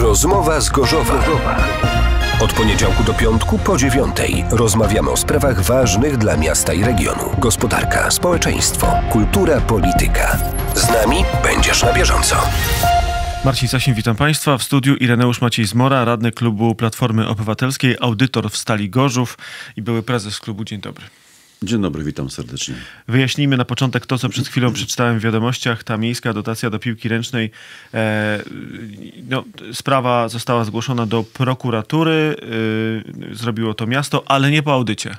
Rozmowa z Gorzowa. Od poniedziałku do piątku po dziewiątej rozmawiamy o sprawach ważnych dla miasta i regionu. Gospodarka, społeczeństwo, kultura, polityka. Z nami będziesz na bieżąco. Marcin Sasin, witam Państwa. W studiu Ireneusz Maciej Zmora, radny klubu Platformy Obywatelskiej, audytor w Stali Gorzów i były prezes klubu. Dzień dobry. Dzień dobry, witam serdecznie. Wyjaśnijmy na początek to, co przed chwilą przeczytałem w wiadomościach. Ta miejska dotacja do piłki ręcznej, e, no, sprawa została zgłoszona do prokuratury, e, zrobiło to miasto, ale nie po audycie.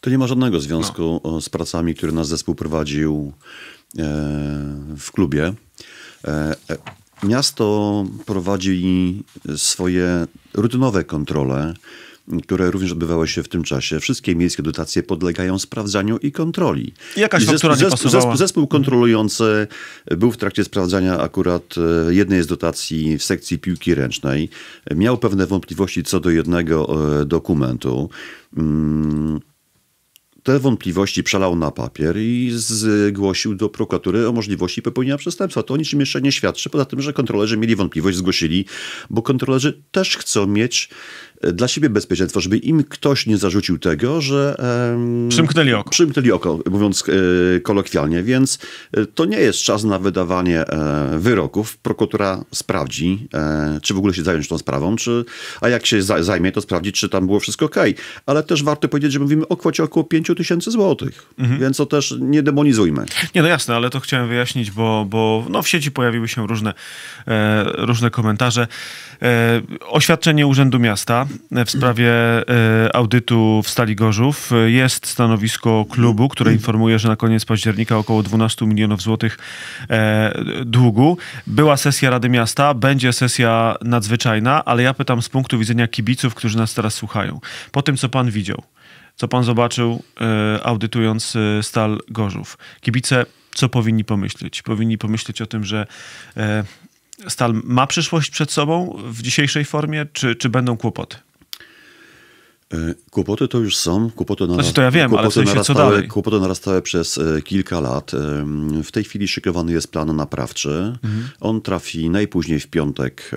To nie ma żadnego związku no. z pracami, które nasz zespół prowadził e, w klubie. E, e, miasto prowadzi swoje rutynowe kontrole które również odbywały się w tym czasie. Wszystkie miejskie dotacje podlegają sprawdzaniu i kontroli. Jakaś I zespół, zespół, zespół, zespół kontrolujący był w trakcie sprawdzania akurat e, jednej z dotacji w sekcji piłki ręcznej. Miał pewne wątpliwości co do jednego e, dokumentu mm, te wątpliwości przelał na papier i zgłosił do prokuratury o możliwości popełnienia przestępstwa. To o niczym jeszcze nie świadczy, poza tym, że kontrolerzy mieli wątpliwość, zgłosili, bo kontrolerzy też chcą mieć dla siebie bezpieczeństwo, żeby im ktoś nie zarzucił tego, że... przymknęli oko. Przymknęli oko, mówiąc e, kolokwialnie, więc e, to nie jest czas na wydawanie e, wyroków. Prokuratura sprawdzi, e, czy w ogóle się zająć tą sprawą, czy, a jak się zajmie, to sprawdzi, czy tam było wszystko ok. Ale też warto powiedzieć, że mówimy o kwocie około 5 tysięcy złotych, mhm. więc to też nie demonizujmy. Nie, no jasne, ale to chciałem wyjaśnić, bo, bo no, w sieci pojawiły się różne, e, różne komentarze. oświadczenie Urzędu Miasta w sprawie y, audytu w Stali Gorzów. Jest stanowisko klubu, które informuje, że na koniec października około 12 milionów złotych e, długu. Była sesja Rady Miasta, będzie sesja nadzwyczajna, ale ja pytam z punktu widzenia kibiców, którzy nas teraz słuchają. Po tym, co pan widział, co pan zobaczył e, audytując e, Stal Gorzów. Kibice co powinni pomyśleć? Powinni pomyśleć o tym, że Stal ma przyszłość przed sobą w dzisiejszej formie, czy, czy będą kłopoty? E, kłopoty to już są. Kłopoty narastały, znaczy to ja wiem, kłopoty ale w sensie co dalej? Kłopoty narastały przez e, kilka lat. E, w tej chwili szykowany jest plan naprawczy. Mhm. On trafi najpóźniej w piątek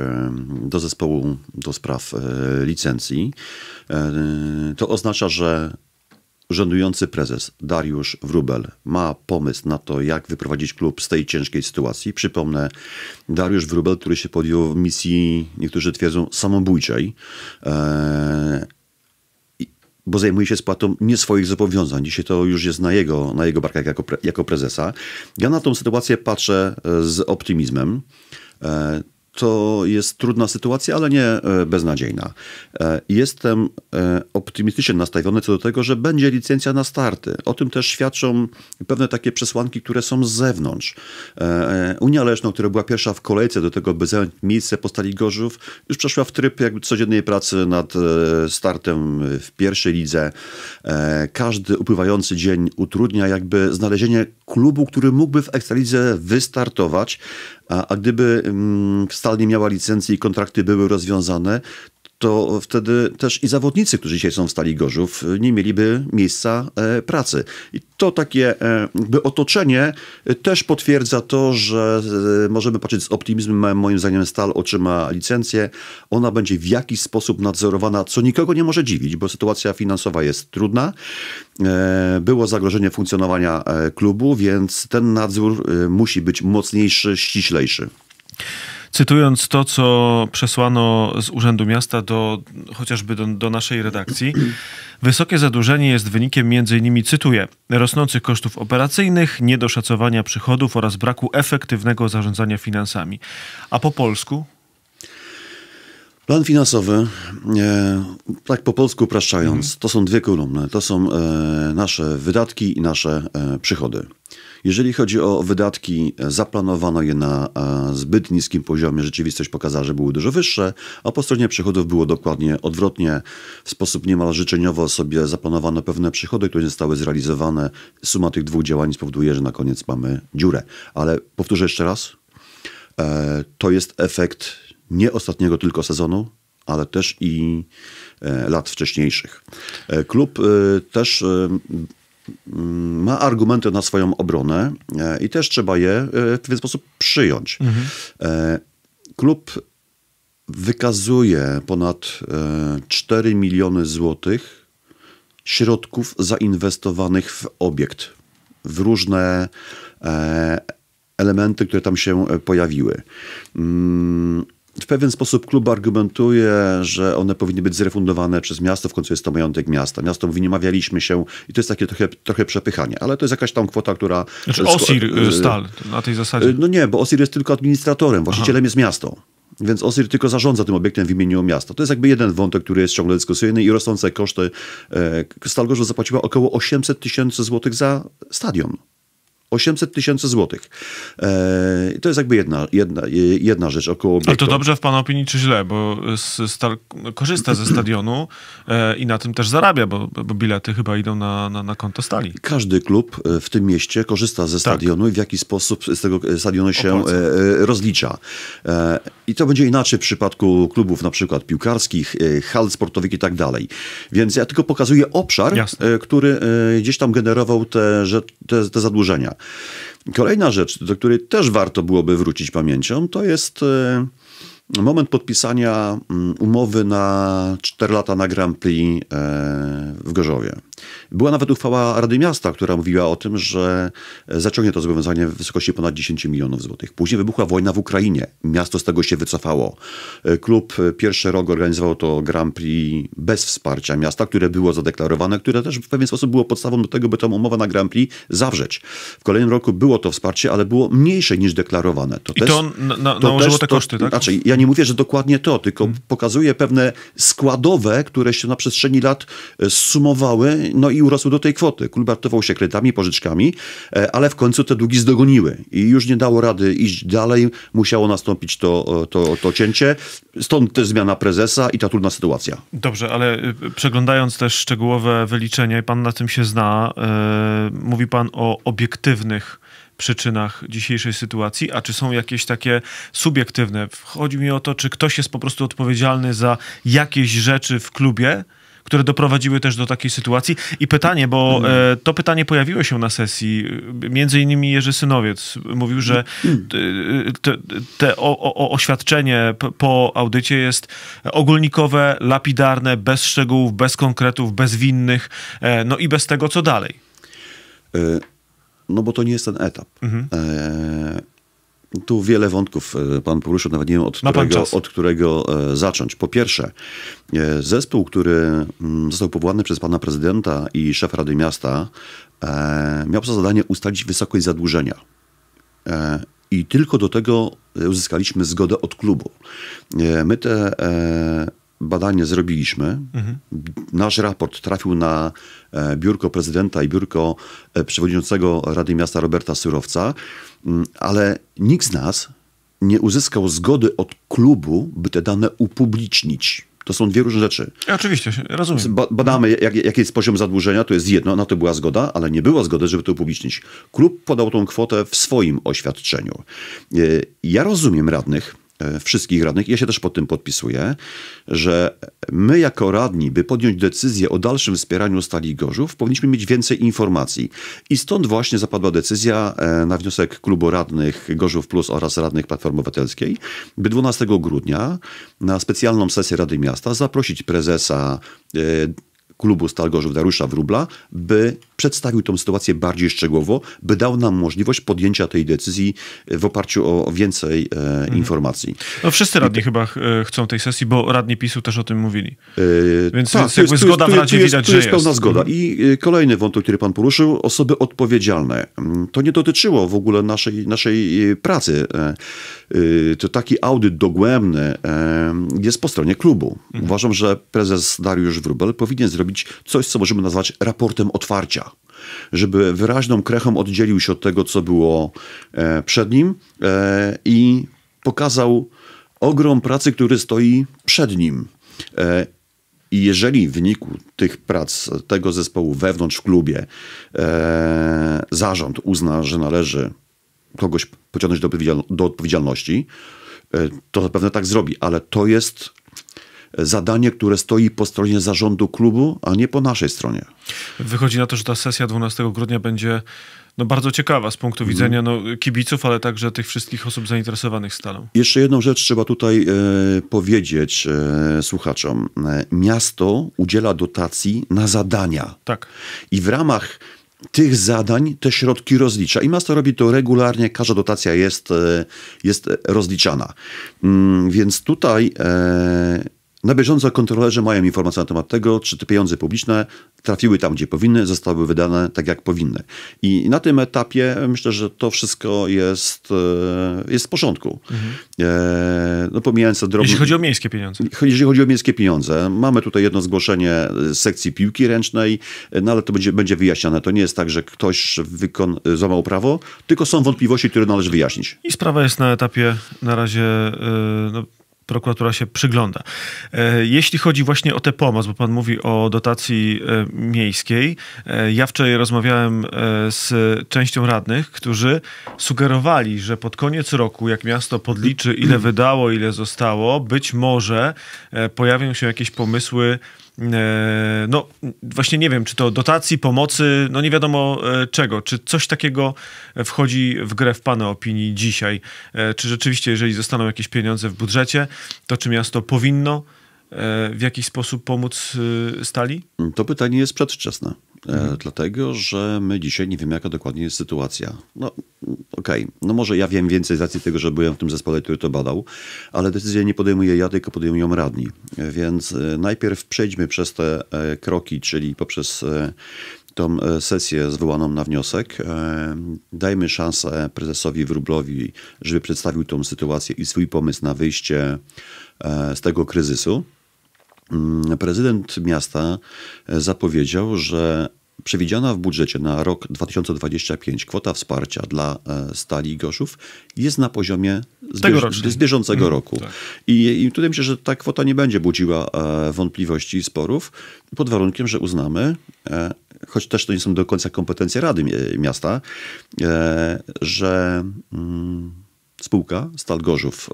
do zespołu do spraw licencji. To oznacza, że Urzędujący prezes Dariusz Wrubel ma pomysł na to, jak wyprowadzić klub z tej ciężkiej sytuacji. Przypomnę, Dariusz Wrubel, który się podjął w misji, niektórzy twierdzą, samobójczej, e, bo zajmuje się spłatą nie swoich zobowiązań. Dzisiaj to już jest na jego, na jego barkach jako, pre, jako prezesa. Ja na tą sytuację patrzę e, z optymizmem. E, to jest trudna sytuacja, ale nie e, beznadziejna. E, jestem e, optymistycznie nastawiony co do tego, że będzie licencja na starty. O tym też świadczą pewne takie przesłanki, które są z zewnątrz. Unia Leśna, która była pierwsza w kolejce do tego, by zająć miejsce po Stali Gorzów, już przeszła w tryb jakby codziennej pracy nad startem w pierwszej lidze. Każdy upływający dzień utrudnia jakby znalezienie klubu, który mógłby w Ekstralidze wystartować, a, gdyby mm, stal nie miała licencji i kontrakty były rozwiązane, to wtedy też i zawodnicy, którzy dzisiaj są w Stali Gorzów, nie mieliby miejsca e, pracy. I to takie e, by otoczenie e, też potwierdza to, że możemy patrzeć z optymizmem. Moim zdaniem Stal otrzyma licencję. Ona będzie w jakiś sposób nadzorowana, co nikogo nie może dziwić, bo sytuacja finansowa jest trudna. Było zagrożenie funkcjonowania klubu, więc ten nadzór musi być mocniejszy, ściślejszy cytując to, co przesłano z Urzędu Miasta do chociażby do, do naszej redakcji, wysokie zadłużenie jest wynikiem m.in. cytuję, rosnących kosztów operacyjnych, niedoszacowania przychodów oraz braku efektywnego zarządzania finansami. A po polsku? Plan finansowy, e, tak po polsku upraszczając, mhm. to są dwie kolumny. To są e, nasze wydatki i nasze e, przychody. Jeżeli chodzi o wydatki, e, zaplanowano je na e, zbyt niskim poziomie. Rzeczywistość pokazała, że były dużo wyższe, a po stronie przychodów było dokładnie odwrotnie. W sposób niemal życzeniowo sobie zaplanowano pewne przychody, które nie zostały zrealizowane. Suma tych dwóch działań spowoduje, że na koniec mamy dziurę. Ale powtórzę jeszcze raz, e, to jest efekt nie ostatniego tylko sezonu, ale też i lat wcześniejszych. Klub też Mm, ma argumenty na swoją obronę e, i też trzeba je e, w pewien sposób przyjąć. Mhm. E, klub wykazuje ponad 4 miliony złotych środków zainwestowanych w obiekt, w różne elementy, które tam się pojawiły. Mm, w pewien sposób klub argumentuje, że one powinny być zrefundowane przez miasto, w końcu jest to majątek miasta. Miasto mówi, nie mawialiśmy się i to jest takie trochę, trochę przepychanie, ale to jest jakaś tam kwota, która... Znaczy OSIR y, y, stal na tej zasadzie. Y, no nie, bo OSIR jest tylko administratorem, właścicielem Aha. jest miasto. Więc OSIR tylko zarządza tym obiektem w imieniu miasta. To jest jakby jeden wątek, który jest ciągle dyskusyjny i rosnące koszty. E, stal Gorzów zapłaciła około 800 tysięcy złotych za stadion. 800 tysięcy złotych. E, to jest jakby jedna, jedna, jedna rzecz około obiektu. Ale to dobrze w Pana opinii, czy źle? Bo korzysta ze stadionu e, i na tym też zarabia, bo, bo bilety chyba idą na, na, na, konto stali. Każdy klub e, w tym mieście korzysta ze tak. stadionu tak. i w jaki sposób z tego e, stadionu się rozlicza. E, I to będzie inaczej w przypadku klubów na przykład piłkarskich, hal sportowych i tak dalej. Więc ja tylko pokazuję obszar, który gdzieś tam generował te, te, te zadłużenia. Kolejna rzecz, do której też warto byłoby wrócić pamięcią, to jest e, moment podpisania mm, umowy na 4 lata na Grand Prix e, w Gorzowie. Była nawet uchwała Rady Miasta, która mówiła o tym, że zaciągnie to zobowiązanie w wysokości ponad 10 milionów złotych. Później wybuchła wojna w Ukrainie. Miasto z tego się wycofało. E, klub e, pierwszy rok organizował to Grand Prix bez wsparcia miasta, które było zadeklarowane, które też w pewien sposób było podstawą do tego, by tą umowę na Grand Prix zawrzeć. W kolejnym roku było to wsparcie, ale było mniejsze niż deklarowane. To I też, to nałożyło na, na te koszty, to, tak? Znaczy, ja nie mówię, że dokładnie to, tylko hmm. pokazuję pewne składowe, które się na przestrzeni lat e, sumowały, no i urosły do tej kwoty. Kulbartował się kredytami, pożyczkami, e, ale w końcu te długi zdogoniły i już nie dało rady iść dalej, musiało nastąpić to, e, to, to cięcie. Stąd też zmiana prezesa i ta trudna sytuacja. Dobrze, ale przeglądając też szczegółowe wyliczenia, i pan na tym się zna, yy, mówi pan o obiektywnych przyczynach dzisiejszej sytuacji, a czy są jakieś takie subiektywne? Chodzi mi o to, czy ktoś jest po prostu odpowiedzialny za jakieś rzeczy w klubie, które doprowadziły też do takiej sytuacji. I pytanie, bo mm. e, to pytanie pojawiło się na sesji. Między innymi Jerzy Synowiec mówił, że mm. e, te, te o, o, oświadczenie po audycie jest ogólnikowe, lapidarne, bez szczegółów, bez konkretów, bez winnych, e, no i bez tego, co dalej. Y no bo to nie jest ten etap. Mhm. E, tu wiele wątków e, pan poruszył, nawet nie wiem od którego, od którego e, zacząć. Po pierwsze, e, zespół, który mm, został powołany przez pana prezydenta i szef Rady Miasta, miał za zadanie ustalić wysokość zadłużenia. I tylko do tego uzyskaliśmy zgodę od klubu. My te badanie zrobiliśmy. Mhm. Nasz raport trafił na e, biurko prezydenta i biurko e, przewodniczącego Rady Miasta Roberta Surowca, mm, ale nikt z nas nie uzyskał zgody od klubu, by te dane upublicznić. To są dwie różne rzeczy. Oczywiście, rozumiem. badamy, mhm. jak, jaki jest poziom zadłużenia, to jest jedno, na to była zgoda, ale nie była zgody, żeby to upublicznić. Klub podał tą kwotę w swoim oświadczeniu. E, ja rozumiem radnych, E, wszystkich radnych, ja się też pod tym podpisuję, że my jako radni, by podjąć decyzję o dalszym wspieraniu Stali Gorzów, powinniśmy mieć więcej informacji. I stąd właśnie zapadła decyzja e, na wniosek Klubu Radnych Gorzów Plus oraz Radnych Platformy Obywatelskiej, by 12 grudnia na specjalną sesję Rady Miasta zaprosić prezesa e, klubu Stal Gorzów Darusza Wróbla, by przedstawił tą sytuację bardziej szczegółowo, by dał nam możliwość podjęcia tej decyzji w oparciu o więcej e, mhm. informacji. No wszyscy radni I... chyba e, chcą tej sesji, bo radni PiSu też o tym mówili. Yy, więc tak, jakby jest, zgoda tu, w Radzie jest, widać, jest, że jest. pełna zgoda. I kolejny wątek, który pan poruszył, osoby odpowiedzialne. Mm, to nie dotyczyło w ogóle naszej, naszej pracy. To taki audyt dogłębny jest po stronie klubu. Mhm. Uważam, że prezes Dariusz Wrubel powinien zrobić coś, co możemy nazwać raportem otwarcia żeby wyraźną krechą oddzielił się od tego, co było e, przed nim e, i pokazał ogrom pracy, który stoi przed nim. E, I jeżeli w wyniku tych prac tego zespołu wewnątrz w klubie zarząd uzna, że należy kogoś pociągnąć do odpowiedzialności, to zapewne tak zrobi, ale to jest zadanie, które stoi po stronie zarządu klubu, a nie po naszej stronie. Wychodzi na to, że ta sesja 12 grudnia będzie no, bardzo ciekawa z punktu mhm. widzenia no, kibiców, ale także tych wszystkich osób zainteresowanych stalą. Jeszcze jedną rzecz trzeba tutaj e, powiedzieć e, słuchaczom. miasto udziela dotacji na zadania. Tak. I w ramach tych zadań te środki rozlicza. I miasto robi to regularnie, każda dotacja jest, e, jest rozliczana. Mm, więc tutaj e, na bieżąco kontrolerzy mają informacje na temat tego, czy te pieniądze publiczne trafiły tam, gdzie powinny, zostały wydane tak, jak powinny. I na tym etapie myślę, że to wszystko jest, e, jest w porządku. Mhm. E, no pomijając drobne... Jeśli chodzi o miejskie pieniądze. Jeśli chodzi o miejskie pieniądze. Mamy tutaj jedno zgłoszenie z sekcji piłki ręcznej, no ale to będzie, będzie wyjaśniane. To nie jest tak, że ktoś wykon... złamał prawo, tylko są wątpliwości, które należy wyjaśnić. I sprawa jest na etapie na razie... Yy, no prokuratura się przygląda. E, jeśli chodzi właśnie o tę pomoc, bo pan mówi o dotacji e, miejskiej, e, ja wczoraj rozmawiałem z częścią radnych, którzy sugerowali, że pod koniec roku, jak miasto podliczy, ile wydało, ile zostało, być może pojawią się jakieś pomysły, E, no właśnie nie wiem, czy to dotacji, pomocy, no nie wiadomo e, czego. Czy coś takiego wchodzi w grę w Pana opinii dzisiaj? E, czy rzeczywiście, jeżeli zostaną jakieś pieniądze w budżecie, to czy miasto powinno w jakiś sposób pomóc stali? To pytanie jest przedwczesne. E, dlatego, że my dzisiaj nie wiemy, jaka dokładnie jest sytuacja. No okej, okay. no może ja wiem więcej z racji tego, że byłem w tym zespole, który to badał, ale decyzję nie podejmuję ja, tylko podejmują radni. E, więc e, najpierw przejdźmy przez te kroki, czyli poprzez tą sesję zwołaną na wniosek. Dajmy szansę prezesowi Wróblowi, żeby przedstawił tą sytuację i swój pomysł na wyjście z tego kryzysu. Mm, prezydent miasta e, zapowiedział, że przewidziana w budżecie na rok 2025 kwota wsparcia dla e, Stali i Gorzów jest na poziomie z, bieżącego mm, roku. Tak. I, I tutaj myślę, że ta kwota nie będzie budziła e, wątpliwości i sporów, pod warunkiem, że uznamy, choć też to nie są do końca kompetencje Rady Miasta, że mm, spółka Stal Gorzów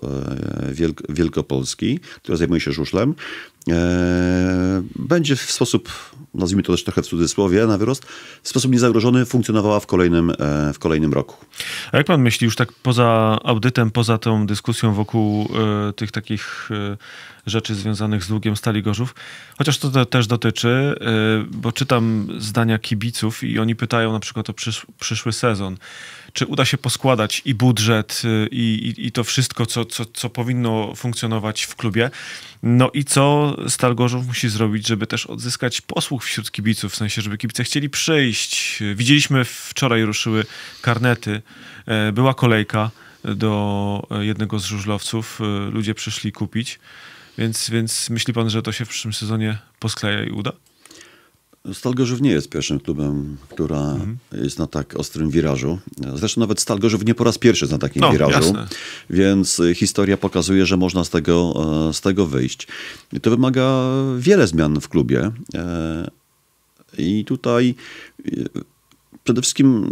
Wielkopolski, która zajmuje się żuszlem, E, będzie w sposób, nazwijmy to też trochę w cudzysłowie, na wyrost, w sposób niezagrożony funkcjonowała w kolejnym, e, w kolejnym roku. A jak pan myśli, już tak poza audytem, poza tą dyskusją wokół e, tych takich rzeczy związanych z długiem Stali Gorzów, chociaż to, też dotyczy, bo czytam zdania kibiców i oni pytają na przykład o przyszły sezon. Czy uda się poskładać i budżet, i, i, i to wszystko, co, co, co powinno funkcjonować w klubie? No i co co musi zrobić, żeby też odzyskać posłuch wśród kibiców, w sensie, żeby kibice chcieli przyjść. Widzieliśmy, wczoraj ruszyły karnety, e, była kolejka do jednego z żużlowców, e, ludzie przyszli kupić, więc, więc myśli pan, że to się w przyszłym sezonie poskleja i uda? Stalgorzów nie jest pierwszym klubem, która mhm. jest na tak ostrym wirażu. Zresztą nawet Stalgorzów nie po raz pierwszy jest na takim no, wirażu. Jasne. Więc e, historia pokazuje, że można z tego, e, z tego wyjść. I to wymaga wiele zmian w klubie. E, I tutaj przede wszystkim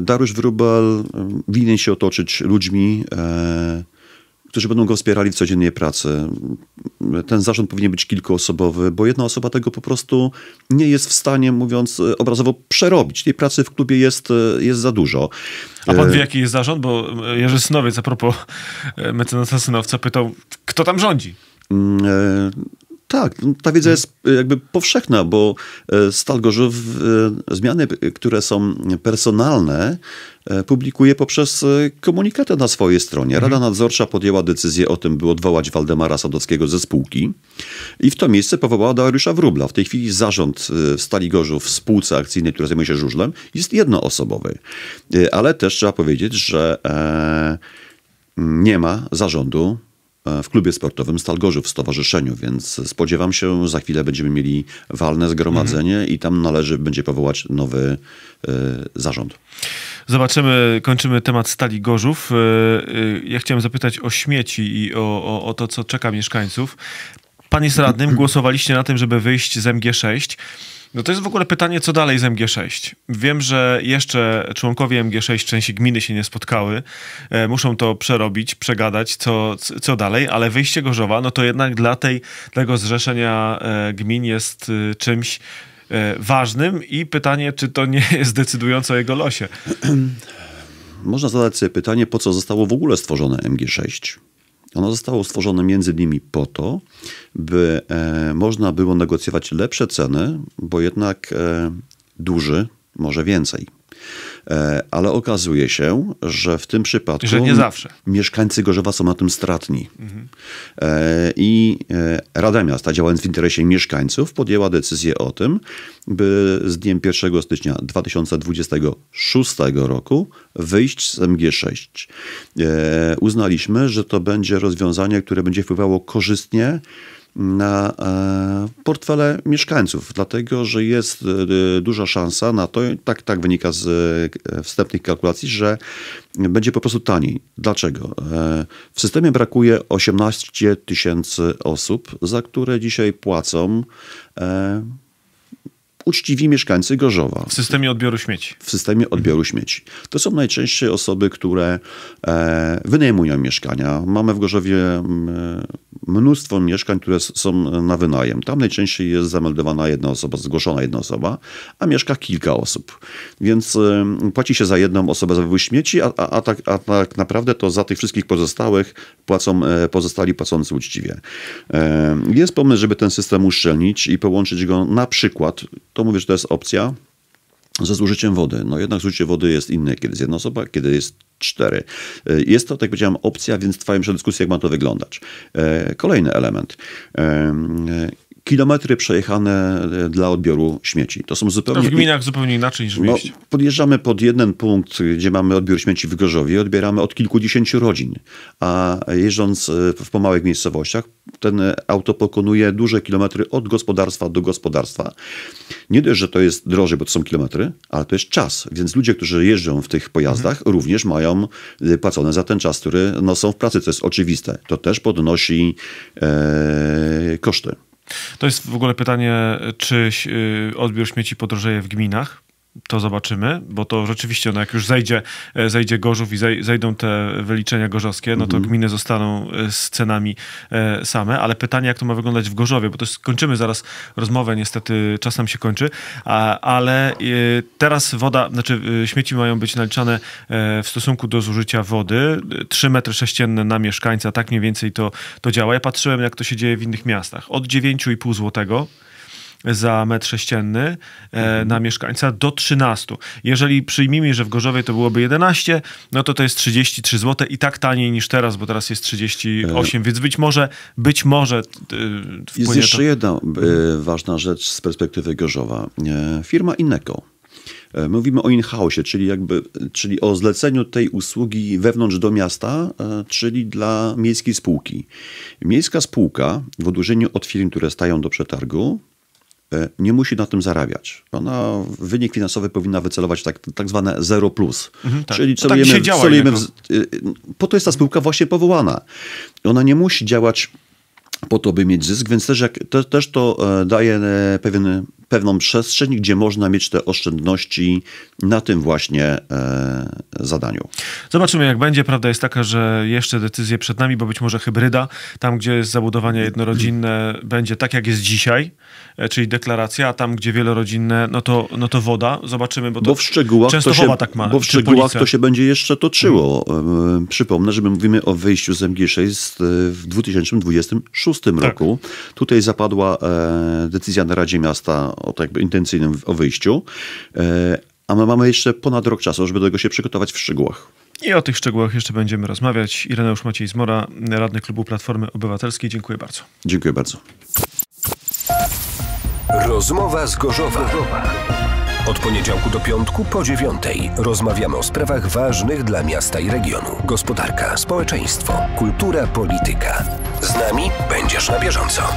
Dariusz Wrubel winien się otoczyć ludźmi, którzy będą go wspierali w codziennej pracy. Ten zarząd powinien być kilkuosobowy, bo jedna osoba tego po prostu nie jest w stanie, mówiąc e, obrazowo, przerobić. Tej pracy w klubie jest, e, jest za dużo. A pan e, wie, jaki jest zarząd? Bo Jerzy Synowiec, a propos mecenasa Synowca, pytał, kto tam rządzi? Mm, tak, no, ta wiedza jest e, jakby powszechna, bo e, Stal e, zmiany, które są personalne, publikuje poprzez komunikaty na swojej stronie. Rada mhm. Nadzorcza podjęła decyzję o tym, by odwołać Waldemara Sadowskiego ze spółki i w to miejsce powołała Dariusza Wróbla. W tej chwili zarząd Stali Gorzów w spółce akcyjnej, która zajmuje się żużlem, jest jednoosobowy. Ale też trzeba powiedzieć, że nie ma zarządu E, w klubie sportowym Stal w stowarzyszeniu, więc spodziewam się, za chwilę będziemy mieli walne zgromadzenie mhm. i tam należy będzie powołać nowy y, zarząd. Zobaczymy, kończymy temat Stali Gorzów. E, ja chciałem zapytać o śmieci i o, o, o to, co czeka mieszkańców. Pan jest radnym, głosowaliście na tym, żeby wyjść z MG6. No to jest w ogóle pytanie, co dalej z MG6. Wiem, że jeszcze członkowie MG6 części gminy się nie spotkały. E, muszą to przerobić, przegadać, co, co dalej, ale wyjście Gorzowa, no to jednak dla tej, tego zrzeszenia e, gmin jest e, czymś e, ważnym i pytanie, czy to nie jest decydujące o jego losie. Można zadać sobie pytanie, po co zostało w ogóle stworzone MG6? Ono zostało stworzone między nimi po to, by e, można było negocjować lepsze ceny, bo jednak e, duży może więcej. E, ale okazuje się, że w tym przypadku że nie zawsze. mieszkańcy Gorzewa są na tym stratni. Mhm. I e, Rada Miasta, działając w interesie mieszkańców, podjęła decyzję o tym, by z dniem 1 stycznia 2026 roku wyjść z MG6. Uznaliśmy, że to będzie rozwiązanie, które będzie wpływało korzystnie na e, portfele mieszkańców, dlatego że jest e, duża szansa na to, tak, tak wynika z e, wstępnych kalkulacji, że będzie po prostu taniej. Dlaczego? W systemie brakuje 18 tysięcy osób, za które dzisiaj płacą uczciwi mieszkańcy Gorzowa. W systemie odbioru śmieci. W systemie odbioru mhm. śmieci. To są najczęściej osoby, które e, wynajmują mieszkania. Mamy w Gorzowie mnóstwo mieszkań, które są na wynajem. Tam najczęściej jest zameldowana jedna osoba, zgłoszona jedna osoba, a mieszka kilka osób. Więc e, płaci się za jedną osobę za wywóz śmieci, a, a, a, tak, a, tak, naprawdę to za tych wszystkich pozostałych płacą e, pozostali płacący uczciwie. E, jest pomysł, żeby ten system uszczelnić i połączyć go na przykład to mówię, że to jest opcja ze zużyciem wody. No jednak zużycie wody jest inne, kiedy jest jedna osoba, kiedy jest cztery. E, jest to, tak jak powiedziałem, opcja, więc trwają jeszcze dyskusje, jak ma to wyglądać. E, kolejny element. E, kilometry przejechane e, dla odbioru śmieci. To są zupełnie... No w gminach zupełnie inaczej niż w no, mieście. No, podjeżdżamy pod jeden punkt, gdzie mamy odbiór śmieci w Gorzowie, odbieramy od kilkudziesięciu rodzin, a jeżdżąc e, w małych miejscowościach, ten auto pokonuje duże kilometry od gospodarstwa do gospodarstwa. Nie dość, że to jest drożej, bo to są kilometry, ale to jest czas, więc ludzie, którzy jeżdżą w tych pojazdach, mhm. również mają e, płacone za ten czas, który no, są w pracy, co jest oczywiste. To też podnosi e, koszty. To jest w ogóle pytanie, czy y, odbiór śmieci podrożeje w gminach? to zobaczymy, bo to rzeczywiście, no jak już zejdzie, e, zejdzie Gorzów i zejdą te wyliczenia gorzowskie, no to mhm. gminy zostaną e, z cenami e, same, ale pytanie, jak to ma wyglądać w Gorzowie, bo to skończymy zaraz rozmowę, niestety czas nam się kończy, a, ale teraz woda, znaczy śmieci mają być naliczane w stosunku do zużycia wody, 3 metry sześcienne na mieszkańca, tak mniej więcej to, to działa. Ja patrzyłem, jak to się dzieje w innych miastach. Od 9,5 złotego za metr sześcienny e, mhm. na mieszkańca do 13. Jeżeli przyjmijmy, że w Gorzowie to byłoby 11, no to to jest 33 zł i tak taniej niż teraz, bo teraz jest 38, e... więc być może, być może e, Jest jeszcze to... jedna e, ważna rzecz z perspektywy Gorzowa. E, firma Ineco. E, mówimy o in-house, czyli, jakby, czyli o zleceniu tej usługi wewnątrz do miasta, czyli dla miejskiej spółki. Miejska spółka, w odróżnieniu od firm, które stają do przetargu, E, nie musi na tym zarabiać. Ona wynik finansowy powinna wycelować tak, tak zwane zero plus. Mhm, tak. Czyli celujemy, no tak celujemy w, no. y, y, po to jest ta spółka właśnie powołana. Ona nie musi działać po to, by mieć zysk, więc też, jak, te, też to e, daje e, pewien, pewną przestrzeń, gdzie można mieć te oszczędności na tym właśnie e, zadaniu. Zobaczymy, jak będzie. Prawda jest taka, że jeszcze decyzje przed nami, bo być może hybryda, tam gdzie jest zabudowanie jednorodzinne, będzie tak, jak jest dzisiaj, e, czyli deklaracja, a tam gdzie wielorodzinne, no to, no to woda. Zobaczymy, bo, bo w szczegółach to się, tak ma. Bo w szczegółach policja. to się będzie jeszcze toczyło. Hmm. Przypomnę, że my mówimy o wyjściu z MG6 e, w 2026 tak. roku. Tak. Tutaj zapadła e, decyzja na Radzie Miasta o to tak jakby intencyjnym o wyjściu. E, a my mamy jeszcze ponad rok czasu, żeby do tego się przygotować w szczegółach. I o tych szczegółach jeszcze będziemy rozmawiać. Ireneusz Maciej Zmora, radny klubu Platformy Obywatelskiej. Dziękuję bardzo. Dziękuję bardzo. Rozmowa z Gorzowa. Od poniedziałku do piątku po dziewiątej rozmawiamy o sprawach ważnych dla miasta i regionu. Gospodarka, społeczeństwo, kultura, polityka. Z nami będziesz na bieżąco.